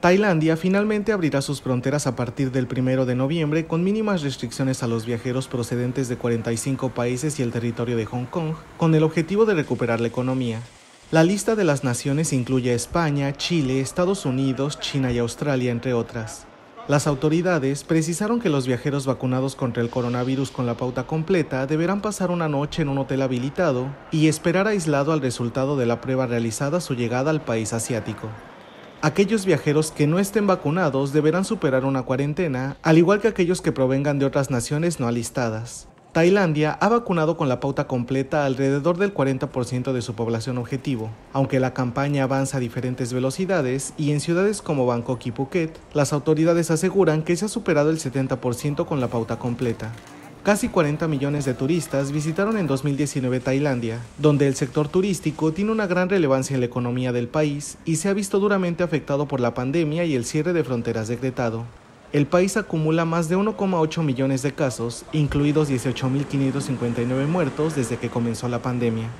Tailandia finalmente abrirá sus fronteras a partir del 1 de noviembre con mínimas restricciones a los viajeros procedentes de 45 países y el territorio de Hong Kong, con el objetivo de recuperar la economía. La lista de las naciones incluye España, Chile, Estados Unidos, China y Australia, entre otras. Las autoridades precisaron que los viajeros vacunados contra el coronavirus con la pauta completa deberán pasar una noche en un hotel habilitado y esperar aislado al resultado de la prueba realizada a su llegada al país asiático. Aquellos viajeros que no estén vacunados deberán superar una cuarentena, al igual que aquellos que provengan de otras naciones no alistadas. Tailandia ha vacunado con la pauta completa alrededor del 40% de su población objetivo, aunque la campaña avanza a diferentes velocidades y en ciudades como Bangkok y Phuket, las autoridades aseguran que se ha superado el 70% con la pauta completa. Casi 40 millones de turistas visitaron en 2019 Tailandia, donde el sector turístico tiene una gran relevancia en la economía del país y se ha visto duramente afectado por la pandemia y el cierre de fronteras decretado. El país acumula más de 1,8 millones de casos, incluidos 18.559 muertos desde que comenzó la pandemia.